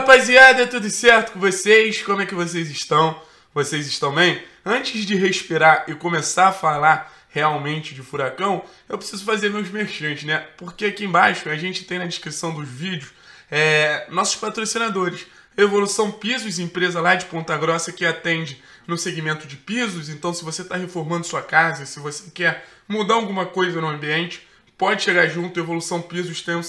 rapaziada, tudo certo com vocês? Como é que vocês estão? Vocês estão bem? Antes de respirar e começar a falar realmente de furacão, eu preciso fazer meus merchantes, né? Porque aqui embaixo a gente tem na descrição dos vídeos é, nossos patrocinadores. Evolução Pisos, empresa lá de Ponta Grossa que atende no segmento de pisos. Então, se você está reformando sua casa, se você quer mudar alguma coisa no ambiente, pode chegar junto. Evolução Pisos tem um,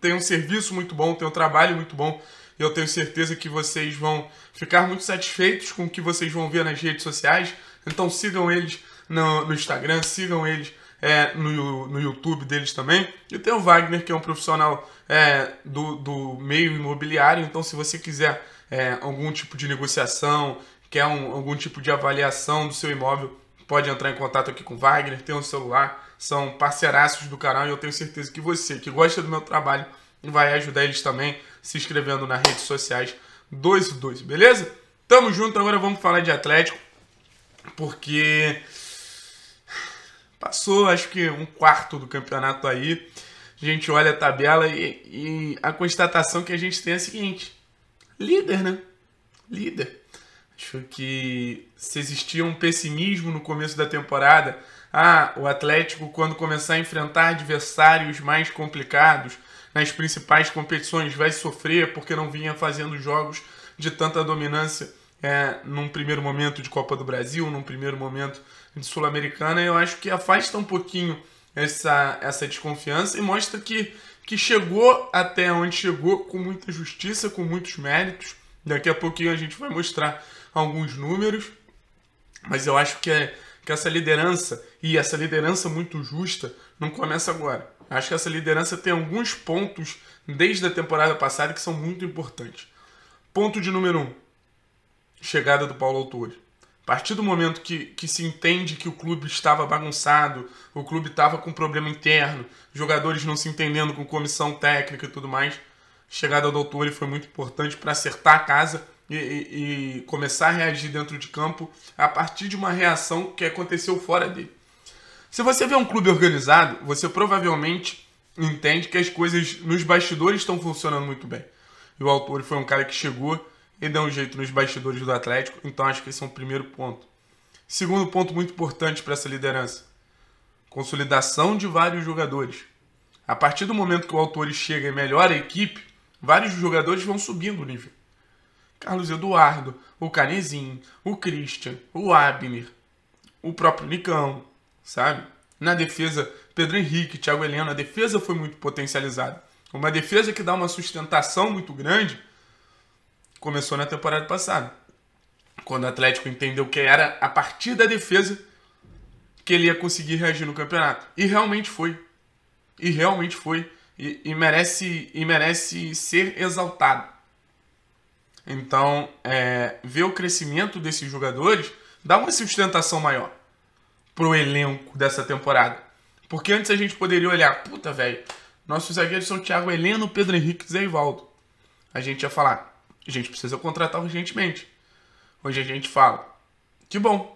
tem um serviço muito bom, tem um trabalho muito bom eu tenho certeza que vocês vão ficar muito satisfeitos com o que vocês vão ver nas redes sociais. Então sigam eles no, no Instagram, sigam eles é, no, no YouTube deles também. E tem o Wagner, que é um profissional é, do, do meio imobiliário. Então, se você quiser é, algum tipo de negociação, quer um, algum tipo de avaliação do seu imóvel, pode entrar em contato aqui com o Wagner, tem um celular. São parceiraços do canal e eu tenho certeza que você, que gosta do meu trabalho, vai ajudar eles também se inscrevendo nas redes sociais 2 2, beleza? Tamo junto, agora vamos falar de Atlético, porque passou acho que um quarto do campeonato aí. A gente olha a tabela e, e a constatação que a gente tem é a seguinte: líder, né? Líder. Acho que se existia um pessimismo no começo da temporada, ah, o Atlético, quando começar a enfrentar adversários mais complicados, nas principais competições vai sofrer porque não vinha fazendo jogos de tanta dominância é, num primeiro momento de Copa do Brasil, num primeiro momento de Sul-Americana. Eu acho que afasta um pouquinho essa, essa desconfiança e mostra que, que chegou até onde chegou com muita justiça, com muitos méritos. Daqui a pouquinho a gente vai mostrar alguns números, mas eu acho que, é, que essa liderança, e essa liderança muito justa, não começa agora. Acho que essa liderança tem alguns pontos desde a temporada passada que são muito importantes. Ponto de número 1. Um, chegada do Paulo Autori. A partir do momento que, que se entende que o clube estava bagunçado, o clube estava com problema interno, jogadores não se entendendo com comissão técnica e tudo mais, chegada do Autori foi muito importante para acertar a casa e, e, e começar a reagir dentro de campo a partir de uma reação que aconteceu fora dele. Se você vê um clube organizado, você provavelmente entende que as coisas nos bastidores estão funcionando muito bem. E o autor foi um cara que chegou e deu um jeito nos bastidores do Atlético, então acho que esse é um primeiro ponto. Segundo ponto muito importante para essa liderança: consolidação de vários jogadores. A partir do momento que o autor chega e melhora a equipe, vários jogadores vão subindo o nível. Carlos Eduardo, o Canezinho, o Christian, o Abner, o próprio Nicão, sabe? Na defesa, Pedro Henrique, Thiago Heleno, a defesa foi muito potencializada. Uma defesa que dá uma sustentação muito grande começou na temporada passada, quando o Atlético entendeu que era a partir da defesa que ele ia conseguir reagir no campeonato. E realmente foi. E realmente foi. E, e merece, e merece ser exaltado. Então, é, ver o crescimento desses jogadores dá uma sustentação maior pro elenco dessa temporada. Porque antes a gente poderia olhar, puta, velho, nossos zagueiros são Thiago Heleno, Pedro Henrique e Zé Ivaldo. A gente ia falar, a gente precisa contratar urgentemente. Hoje a gente fala, que bom,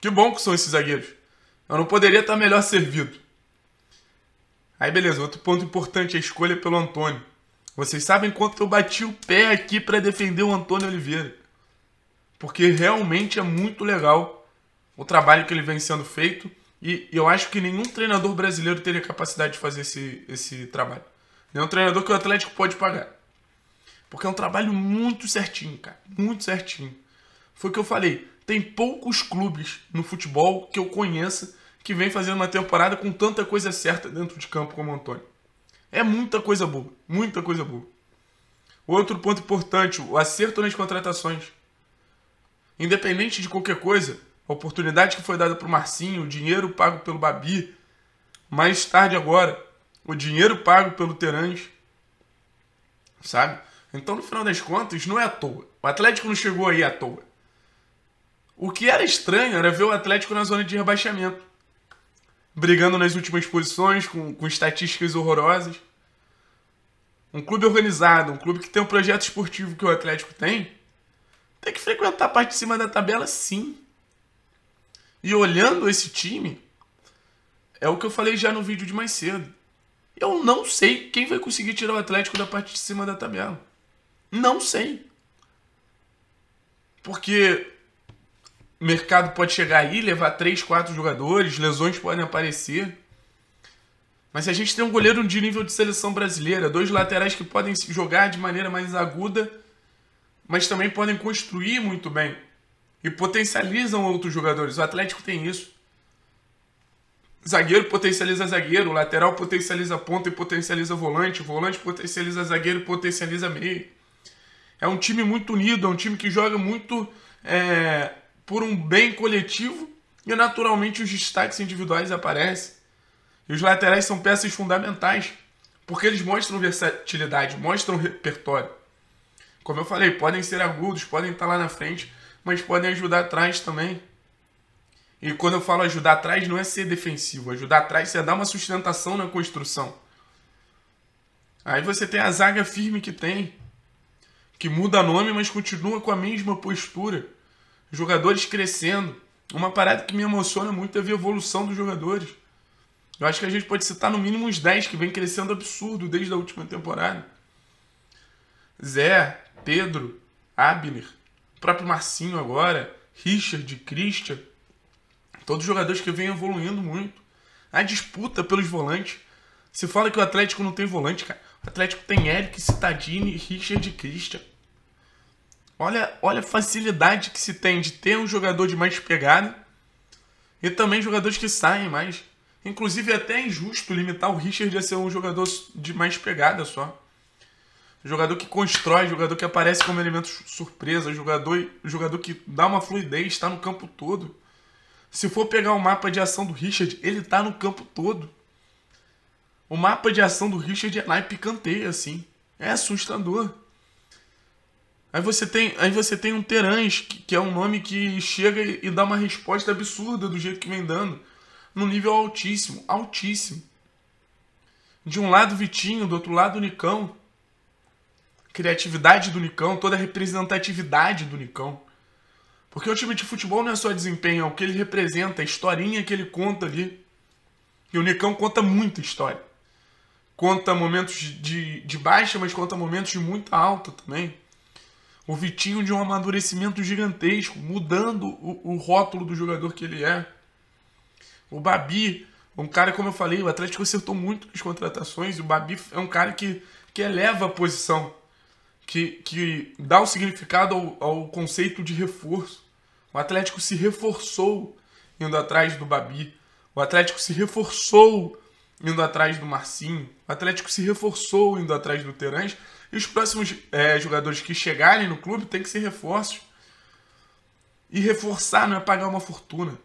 que bom que são esses zagueiros. Eu não poderia estar melhor servido. Aí beleza, outro ponto importante, é a escolha pelo Antônio. Vocês sabem quanto eu bati o pé aqui para defender o Antônio Oliveira. Porque realmente é muito legal o trabalho que ele vem sendo feito. E, eu acho que nenhum treinador brasileiro teria capacidade de fazer esse, esse trabalho. Nenhum treinador que o Atlético pode pagar. Porque é um trabalho muito certinho, cara. Muito certinho. Foi o que eu falei. Tem poucos clubes no futebol que eu conheça que vem fazendo uma temporada com tanta coisa certa dentro de campo como o Antônio. É muita coisa boa. Muita coisa boa. Outro ponto importante, o acerto nas contratações. Independente de qualquer coisa, a oportunidade que foi dada para o Marcinho, o dinheiro pago pelo Babi, mais tarde agora, o dinheiro pago pelo Terãs, sabe? Então, no final das contas, não é à toa. O Atlético não chegou aí à toa. O que era estranho era ver o Atlético na zona de rebaixamento, brigando nas últimas posições, com, com estatísticas horrorosas. Um clube organizado, um clube que tem um projeto esportivo que o Atlético tem, tem que frequentar a parte de cima da tabela, sim. E olhando esse time, é o que eu falei já no vídeo de mais cedo. Eu não sei quem vai conseguir tirar o Atlético da parte de cima da tabela. Não sei. Porque mercado pode chegar aí, levar 3, 4 jogadores, lesões podem aparecer. Mas se a gente tem um goleiro de nível de seleção brasileira, dois laterais que podem jogar de maneira mais aguda, mas também podem construir muito bem e potencializam outros jogadores. O Atlético tem isso. Zagueiro potencializa zagueiro, lateral potencializa ponta e potencializa volante, volante potencializa zagueiro e potencializa meio. É um time muito unido, é um time que joga muito é, por um bem coletivo e naturalmente os destaques individuais aparecem. E os laterais são peças fundamentais, porque eles mostram versatilidade, mostram repertório. Como eu falei, podem ser agudos, podem estar lá na frente, mas podem ajudar atrás também. E quando eu falo ajudar atrás, não é ser defensivo. Ajudar atrás é dar uma sustentação na construção. Aí você tem a zaga firme que tem, que muda nome, mas continua com a mesma postura. Jogadores crescendo. Uma parada que me emociona muito é ver a evolução dos jogadores. Eu acho que a gente pode citar no mínimo uns 10 que vem crescendo absurdo desde a última temporada. Zé, Pedro, Abner, próprio Marcinho agora, Richard, Christian, todos jogadores que vêm evoluindo muito. A disputa pelos volantes. Se fala que o Atlético não tem volante, cara. O Atlético tem Eric, Citadini, Richard e Christian. Olha, olha a facilidade que se tem de ter um jogador de mais pegada e também jogadores que saem mais. Inclusive, é até injusto limitar o Richard a ser um jogador de mais pegada só jogador que constrói, jogador que aparece como elemento surpresa, jogador, jogador que dá uma fluidez, está no campo todo. Se for pegar o mapa de ação do Richard, ele está no campo todo. O mapa de ação do Richard é naipe canteia, assim. É assustador. Aí você tem, aí você tem um Terãs, que, que é um nome que chega e, e dá uma resposta absurda do jeito que vem dando. Num nível altíssimo, altíssimo. De um lado Vitinho, do outro lado Nicão criatividade do Nicão, toda a representatividade do Nicão. Porque o time de futebol não é só desempenho, é o que ele representa, a historinha que ele conta ali. E o Nicão conta muita história. Conta momentos de, de baixa, mas conta momentos de muita alta também. O Vitinho de um amadurecimento gigantesco, mudando o, o rótulo do jogador que ele é. O Babi, um cara, como eu falei, o Atlético acertou muito nas contratações. O Babi é um cara que, que eleva a posição que, que dá um significado ao, ao conceito de reforço. O Atlético se reforçou indo atrás do Babi. O Atlético se reforçou indo atrás do Marcinho. O Atlético se reforçou indo atrás do Terãs. E os próximos é, jogadores que chegarem no clube têm que ser reforços. E reforçar não é pagar uma fortuna.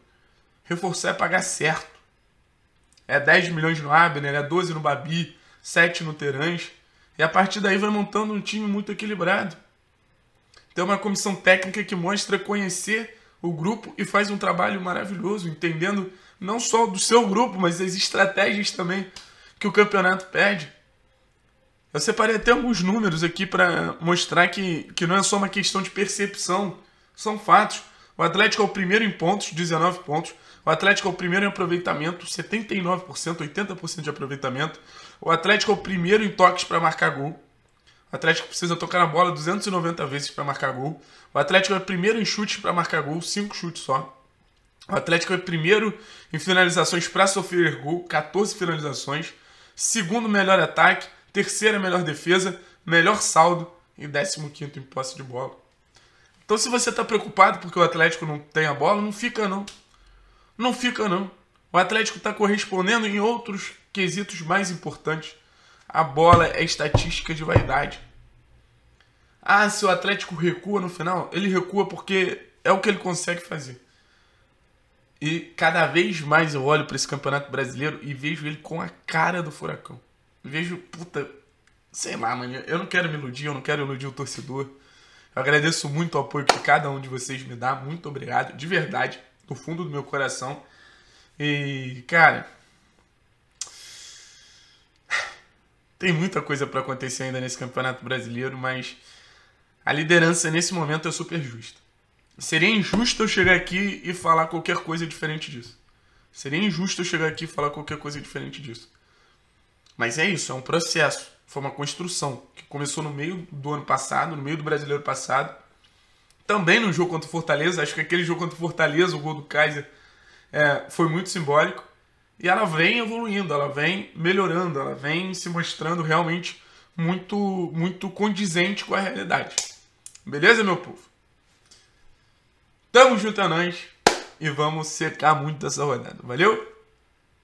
Reforçar é pagar certo. É 10 milhões no Abner, é 12 no Babi, 7 no Terãs. E a partir daí vai montando um time muito equilibrado. Tem uma comissão técnica que mostra conhecer o grupo e faz um trabalho maravilhoso, entendendo não só do seu grupo, mas as estratégias também que o campeonato pede. Eu separei até alguns números aqui para mostrar que, que não é só uma questão de percepção, são fatos. O Atlético é o primeiro em pontos, 19 pontos. O Atlético é o primeiro em aproveitamento, 79%, 80% de aproveitamento. O Atlético é o primeiro em toques para marcar gol. O Atlético precisa tocar na bola 290 vezes para marcar gol. O Atlético é o primeiro em chutes para marcar gol, 5 chutes só. O Atlético é o primeiro em finalizações para sofrer gol, 14 finalizações. Segundo melhor ataque, terceira melhor defesa, melhor saldo e 15 quinto em posse de bola. Então se você tá preocupado porque o Atlético não tem a bola, não fica não. Não fica não. O Atlético está correspondendo em outros quesitos mais importantes. A bola é estatística de vaidade. Ah, se o Atlético recua no final, ele recua porque é o que ele consegue fazer. E cada vez mais eu olho para esse Campeonato Brasileiro e vejo ele com a cara do furacão. Vejo, puta, sei lá, mano, eu não quero me iludir, eu não quero iludir o torcedor. Eu agradeço muito o apoio que cada um de vocês me dá. Muito obrigado, de verdade, do fundo do meu coração. E, cara, tem muita coisa para acontecer ainda nesse Campeonato Brasileiro, mas a liderança nesse momento é super justa. Seria injusto eu chegar aqui e falar qualquer coisa diferente disso. Seria injusto eu chegar aqui e falar qualquer coisa diferente disso. Mas é isso, é um processo. Foi uma construção que começou no meio do ano passado, no meio do brasileiro passado. Também no jogo contra o Fortaleza, acho que aquele jogo contra o Fortaleza, o gol do Kaiser, é, foi muito simbólico. E ela vem evoluindo, ela vem melhorando, ela vem se mostrando realmente muito, muito condizente com a realidade. Beleza, meu povo? Tamo junto a é nós e vamos secar muito dessa rodada. Valeu?